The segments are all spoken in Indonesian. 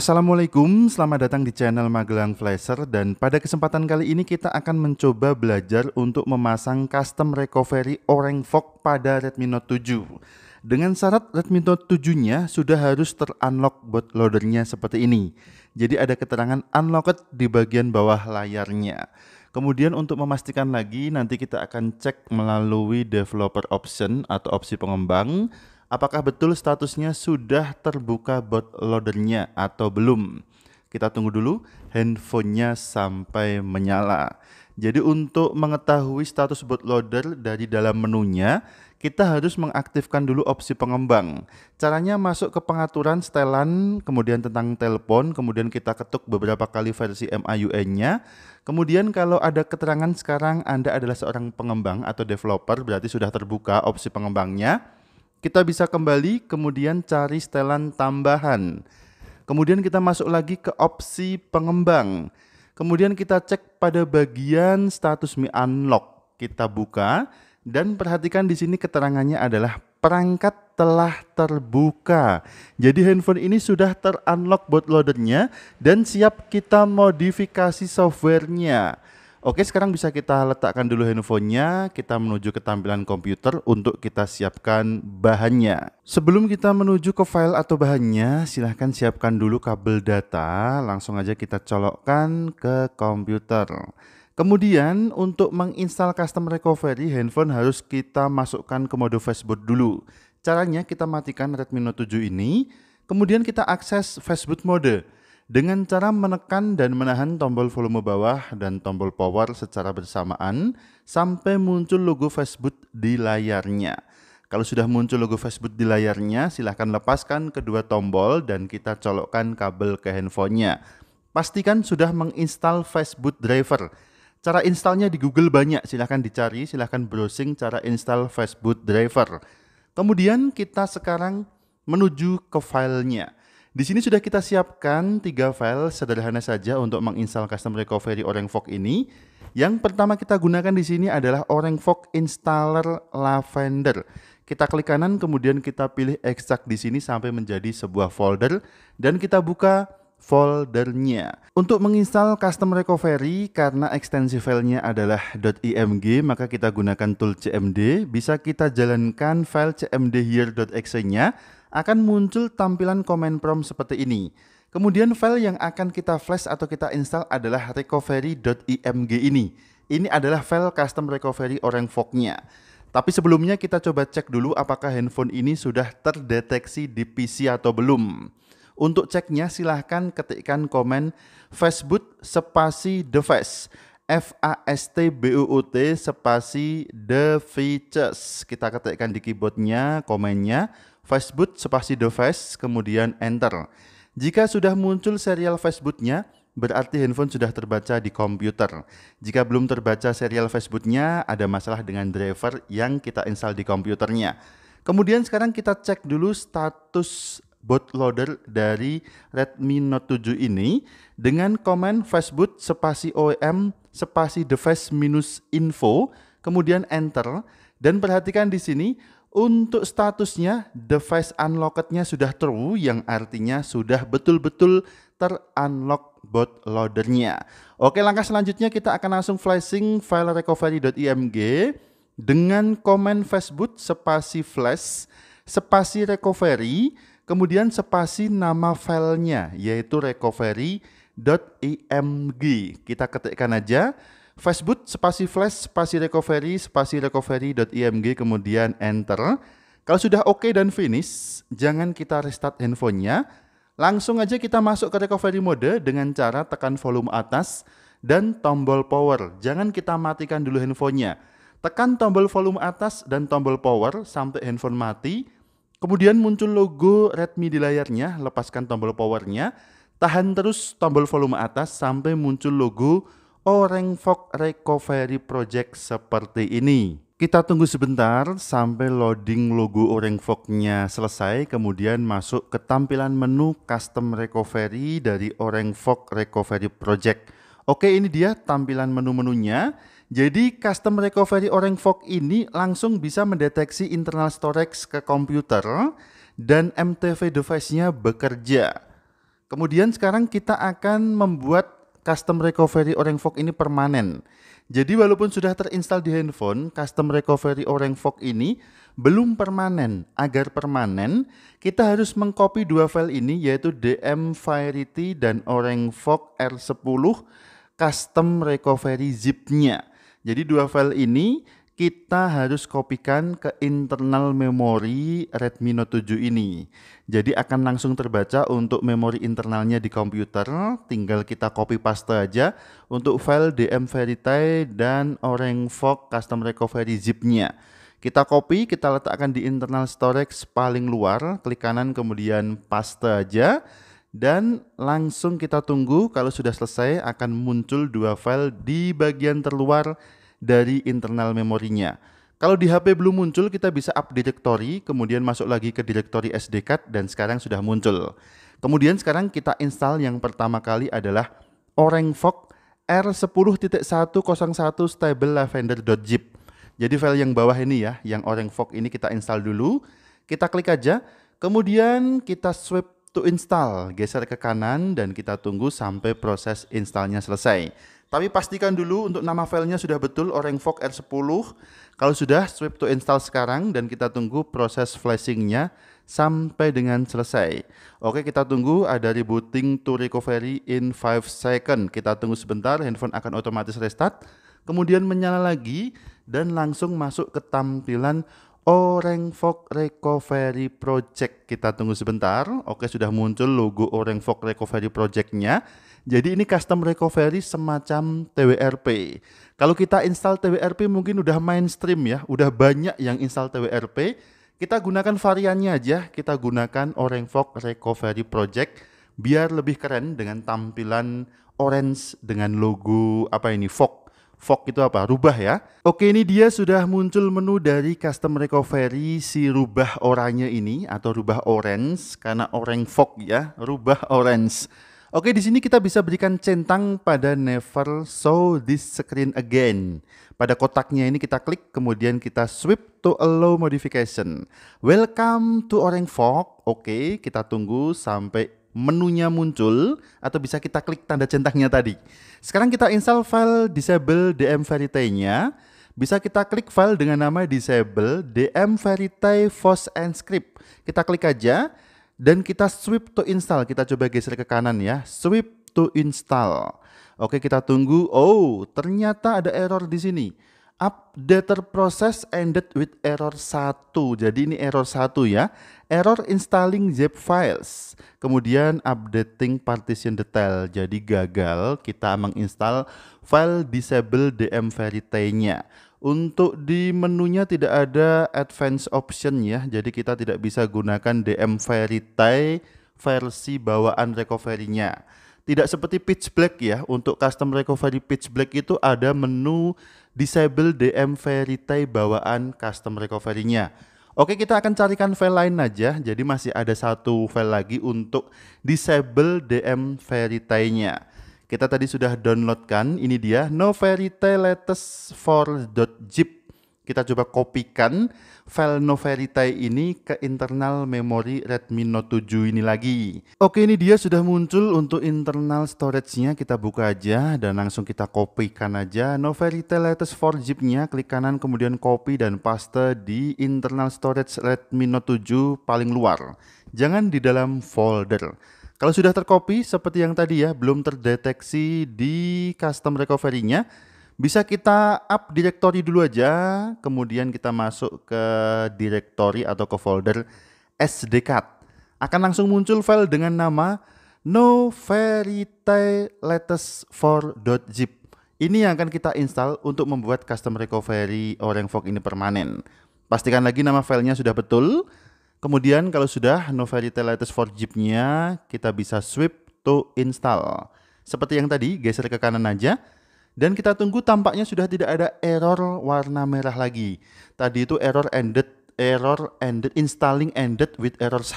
Assalamualaikum, selamat datang di channel Magelang Flasher dan pada kesempatan kali ini kita akan mencoba belajar untuk memasang custom recovery Orange Fog pada Redmi Note 7 dengan syarat Redmi Note 7 nya sudah harus terunlock bootloadernya seperti ini jadi ada keterangan unlocked di bagian bawah layarnya Kemudian untuk memastikan lagi nanti kita akan cek melalui developer option atau opsi pengembang apakah betul statusnya sudah terbuka bootloadernya atau belum. Kita tunggu dulu handphonenya sampai menyala. Jadi untuk mengetahui status bootloader dari dalam menunya, kita harus mengaktifkan dulu opsi pengembang. Caranya masuk ke pengaturan setelan, kemudian tentang telepon, kemudian kita ketuk beberapa kali versi MIUI-nya. Kemudian kalau ada keterangan sekarang Anda adalah seorang pengembang atau developer, berarti sudah terbuka opsi pengembangnya. Kita bisa kembali kemudian cari setelan tambahan. Kemudian kita masuk lagi ke opsi pengembang. Kemudian kita cek pada bagian status Mi Unlock. Kita buka dan perhatikan di sini keterangannya adalah perangkat telah terbuka. Jadi handphone ini sudah terunlock bootloadernya dan siap kita modifikasi softwarenya. Oke, sekarang bisa kita letakkan dulu handphonenya, kita menuju ke tampilan komputer untuk kita siapkan bahannya. Sebelum kita menuju ke file atau bahannya, silahkan siapkan dulu kabel data, langsung aja kita colokkan ke komputer. Kemudian untuk menginstal custom recovery, handphone harus kita masukkan ke mode Facebook dulu. Caranya kita matikan Redmi Note 7 ini, kemudian kita akses Facebook mode dengan cara menekan dan menahan tombol volume bawah dan tombol power secara bersamaan sampai muncul logo Facebook di layarnya. Kalau sudah muncul logo Facebook di layarnya, silahkan lepaskan kedua tombol dan kita colokkan kabel ke handphonenya. Pastikan sudah menginstal Facebook Driver. Cara installnya di Google banyak, silahkan dicari, silahkan browsing cara install Facebook Driver. Kemudian kita sekarang menuju ke filenya. Di sini sudah kita siapkan tiga file sederhana saja untuk menginstal custom recovery Fok ini. Yang pertama kita gunakan di sini adalah Fok installer Lavender. Kita klik kanan kemudian kita pilih ekstrak di sini sampai menjadi sebuah folder dan kita buka foldernya. Untuk menginstal custom recovery karena ekstensi filenya adalah .img maka kita gunakan tool cmd bisa kita jalankan file cmd here.exe-nya akan muncul tampilan command prompt seperti ini. Kemudian file yang akan kita flash atau kita install adalah recovery.img ini. Ini adalah file custom recovery orang fork-nya. Tapi sebelumnya kita coba cek dulu apakah handphone ini sudah terdeteksi di PC atau belum. Untuk ceknya silahkan ketikkan komen Facebook spasi device F A S T B U U T spasi the features. Kita ketikkan di keyboardnya komennya Facebook spasi device, kemudian enter. Jika sudah muncul serial Facebooknya, berarti handphone sudah terbaca di komputer. Jika belum terbaca serial Facebooknya, ada masalah dengan driver yang kita install di komputernya. Kemudian sekarang kita cek dulu status bootloader dari Redmi Note 7 ini dengan komen Facebook spasi OEM spasi device minus info kemudian enter dan perhatikan di sini untuk statusnya device unlocked-nya sudah true yang artinya sudah betul-betul terunlock bootloader-nya. Oke langkah selanjutnya kita akan langsung flashing file recovery.img dengan command Facebook spasi flash spasi recovery kemudian spasi nama filenya yaitu recovery.img kita ketikkan aja Facebook spasi flash spasi recovery spasi recovery.img kemudian enter. Kalau sudah oke okay dan finish, jangan kita restart handphonenya. Langsung aja kita masuk ke recovery mode dengan cara tekan volume atas dan tombol power. Jangan kita matikan dulu handphonenya. Tekan tombol volume atas dan tombol power sampai handphone mati. Kemudian muncul logo Redmi di layarnya, lepaskan tombol powernya. Tahan terus tombol volume atas sampai muncul logo Fog Recovery Project seperti ini. Kita tunggu sebentar sampai loading logo fog nya selesai, kemudian masuk ke tampilan menu Custom Recovery dari Fog Recovery Project. Oke, ini dia tampilan menu-menunya. Jadi custom recovery Fog ini langsung bisa mendeteksi internal storage ke komputer dan MTV device-nya bekerja. Kemudian sekarang kita akan membuat custom recovery Orange Fog ini permanen. Jadi walaupun sudah terinstall di handphone, custom recovery Orange Fog ini belum permanen. Agar permanen, kita harus mengcopy dua file ini yaitu DM Firety dan Orange Fog R10 custom recovery zip-nya. Jadi dua file ini kita harus kopikan ke internal memori Redmi Note 7 ini. Jadi akan langsung terbaca untuk memori internalnya di komputer, tinggal kita copy paste aja untuk file DM Veritai dan Fog Custom Recovery zip-nya. Kita copy, kita letakkan di internal storage paling luar, klik kanan kemudian paste aja. Dan langsung kita tunggu kalau sudah selesai akan muncul dua file di bagian terluar dari internal memorinya. Kalau di HP belum muncul, kita bisa up directory, kemudian masuk lagi ke directory SD card, dan sekarang sudah muncul. Kemudian sekarang kita install yang pertama kali adalah OrangFog R10.101 stable lavender.zip. Jadi file yang bawah ini ya, yang OrangFog ini kita install dulu. Kita klik aja, kemudian kita swipe to install, geser ke kanan dan kita tunggu sampai proses installnya selesai. Tapi pastikan dulu untuk nama filenya sudah betul Fog R10. Kalau sudah, swipe to install sekarang dan kita tunggu proses flashingnya sampai dengan selesai. Oke, kita tunggu ada rebooting to recovery in 5 second. Kita tunggu sebentar, handphone akan otomatis restart. Kemudian menyala lagi dan langsung masuk ke tampilan Fog Recovery Project. Kita tunggu sebentar. Oke, sudah muncul logo Fog Recovery Project-nya. Jadi ini custom recovery semacam TWRP. Kalau kita install TWRP mungkin udah mainstream ya, udah banyak yang install TWRP. Kita gunakan variannya aja, kita gunakan Orange Fog Recovery Project biar lebih keren dengan tampilan orange dengan logo apa ini fog fog itu apa rubah ya oke ini dia sudah muncul menu dari custom recovery si rubah oranye ini atau rubah orange karena orange fog ya rubah orange Oke, di sini kita bisa berikan centang pada never show this screen again. Pada kotaknya ini kita klik, kemudian kita sweep to allow modification. Welcome to Orange Fog. Oke, kita tunggu sampai menunya muncul atau bisa kita klik tanda centangnya tadi. Sekarang kita install file disable dm verity-nya. Bisa kita klik file dengan nama disable dm verity force and script. Kita klik aja dan kita sweep to install. Kita coba geser ke kanan ya, sweep to install. Oke, kita tunggu. Oh, ternyata ada error di sini. Update process ended with error 1. Jadi ini error 1 ya. Error installing zip files. Kemudian updating partition detail. Jadi gagal kita menginstal file disable dm verite-nya. Untuk di menunya tidak ada advance option ya, jadi kita tidak bisa gunakan DM Verite versi bawaan recovery-nya. Tidak seperti Pitch Black ya, untuk custom recovery Pitch Black itu ada menu disable DM Verite bawaan custom recovery-nya. Oke kita akan carikan file lain aja, jadi masih ada satu file lagi untuk disable DM Verite-nya. Kita tadi sudah downloadkan, ini dia Noverite 4.zip. Kita coba kopikan file Noverite ini ke internal memori Redmi Note 7 ini lagi. Oke, ini dia sudah muncul untuk internal storage-nya. Kita buka aja dan langsung kita kopikan aja Noverite latest 4-zip-nya. Klik kanan kemudian copy dan paste di internal storage Redmi Note 7 paling luar. Jangan di dalam folder. Kalau sudah tercopy seperti yang tadi ya, belum terdeteksi di custom recovery-nya, bisa kita up directory dulu aja, kemudian kita masuk ke directory atau ke folder card, Akan langsung muncul file dengan nama no latest 4.zip. Ini yang akan kita install untuk membuat custom recovery Orange Fog ini permanen. Pastikan lagi nama filenya sudah betul, Kemudian kalau sudah Novelty latest for Jeep-nya, kita bisa swipe to install. Seperti yang tadi, geser ke kanan aja. Dan kita tunggu tampaknya sudah tidak ada error warna merah lagi. Tadi itu error ended, error ended, installing ended with error 1.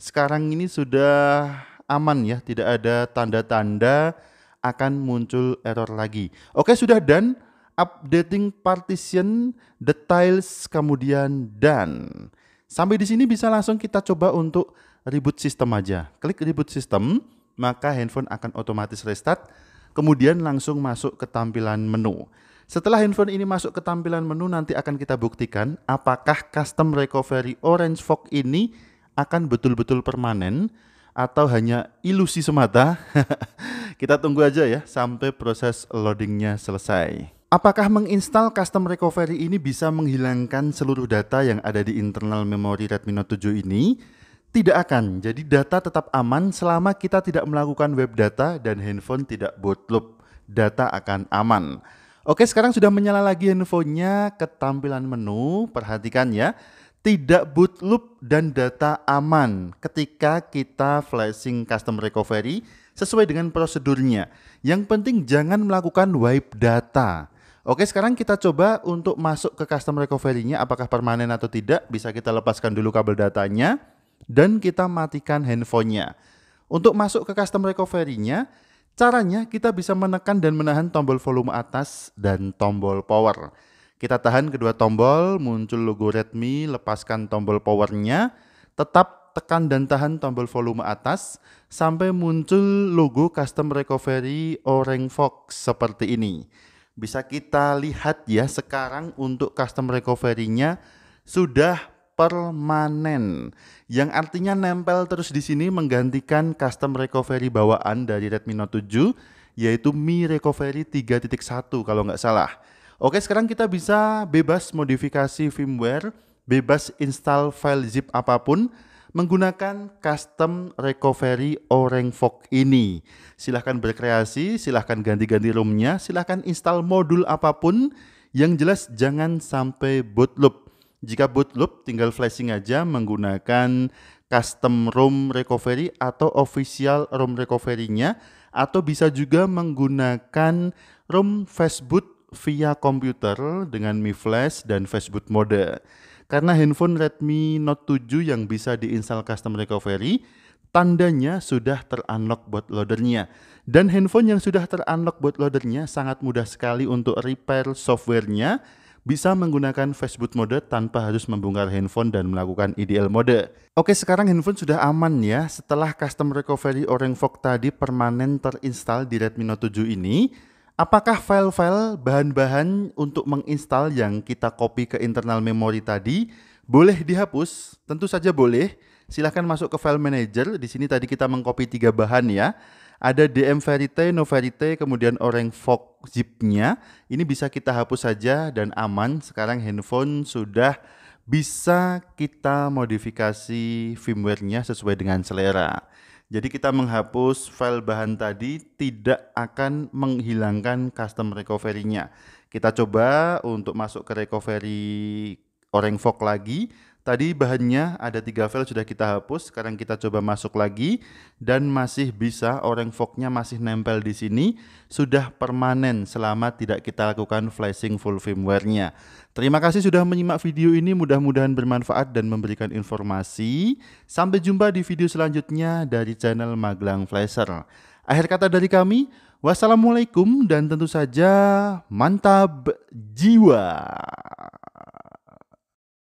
Sekarang ini sudah aman ya, tidak ada tanda-tanda akan muncul error lagi. Oke, sudah dan Updating partition, details, kemudian dan. Sampai di sini bisa langsung kita coba untuk reboot sistem aja. Klik reboot sistem, maka handphone akan otomatis restart, kemudian langsung masuk ke tampilan menu. Setelah handphone ini masuk ke tampilan menu, nanti akan kita buktikan apakah custom recovery Orange Fog ini akan betul-betul permanen atau hanya ilusi semata. kita tunggu aja ya sampai proses loadingnya selesai. Apakah menginstal custom recovery ini bisa menghilangkan seluruh data yang ada di internal memori Redmi Note 7 ini? Tidak akan. Jadi data tetap aman selama kita tidak melakukan web data dan handphone tidak boot loop. Data akan aman. Oke, sekarang sudah menyala lagi handphonenya ke tampilan menu. Perhatikan ya, tidak boot loop dan data aman ketika kita flashing custom recovery sesuai dengan prosedurnya. Yang penting jangan melakukan wipe data Oke, sekarang kita coba untuk masuk ke custom recovery-nya apakah permanen atau tidak. Bisa kita lepaskan dulu kabel datanya dan kita matikan handphonenya. Untuk masuk ke custom recovery-nya, caranya kita bisa menekan dan menahan tombol volume atas dan tombol power. Kita tahan kedua tombol, muncul logo Redmi, lepaskan tombol powernya, tetap tekan dan tahan tombol volume atas sampai muncul logo custom recovery Orange Fox seperti ini bisa kita lihat ya sekarang untuk custom recovery-nya sudah permanen yang artinya nempel terus di sini menggantikan custom recovery bawaan dari Redmi Note 7 yaitu Mi Recovery 3.1 kalau nggak salah. Oke, sekarang kita bisa bebas modifikasi firmware, bebas install file zip apapun menggunakan custom recovery Orang Fog ini. Silahkan berkreasi, silahkan ganti-ganti roomnya, silahkan install modul apapun. Yang jelas jangan sampai boot loop. Jika boot loop tinggal flashing aja menggunakan custom room recovery atau official room recovery-nya atau bisa juga menggunakan room fastboot via komputer dengan Mi Flash dan fastboot mode. Karena handphone Redmi Note 7 yang bisa diinstal custom recovery, tandanya sudah terunlock bootloadernya. Dan handphone yang sudah terunlock bootloadernya sangat mudah sekali untuk repair softwarenya, bisa menggunakan Facebook mode tanpa harus membongkar handphone dan melakukan IDL mode. Oke, sekarang handphone sudah aman ya. Setelah custom recovery Orange Fog tadi permanen terinstall di Redmi Note 7 ini, Apakah file-file bahan-bahan untuk menginstal yang kita copy ke internal memori tadi boleh dihapus? Tentu saja boleh. Silahkan masuk ke file manager. Di sini tadi kita mengcopy tiga bahan ya. Ada DM Verite, Verite, kemudian Orange Fog zipnya. Ini bisa kita hapus saja dan aman. Sekarang handphone sudah bisa kita modifikasi firmware-nya sesuai dengan selera. Jadi kita menghapus file bahan tadi tidak akan menghilangkan custom recovery-nya. Kita coba untuk masuk ke recovery Fog lagi Tadi bahannya ada tiga file sudah kita hapus, sekarang kita coba masuk lagi dan masih bisa orang fognya masih nempel di sini, sudah permanen selama tidak kita lakukan flashing full firmware-nya. Terima kasih sudah menyimak video ini, mudah-mudahan bermanfaat dan memberikan informasi. Sampai jumpa di video selanjutnya dari channel Magelang Flasher. Akhir kata dari kami, wassalamualaikum dan tentu saja mantap jiwa.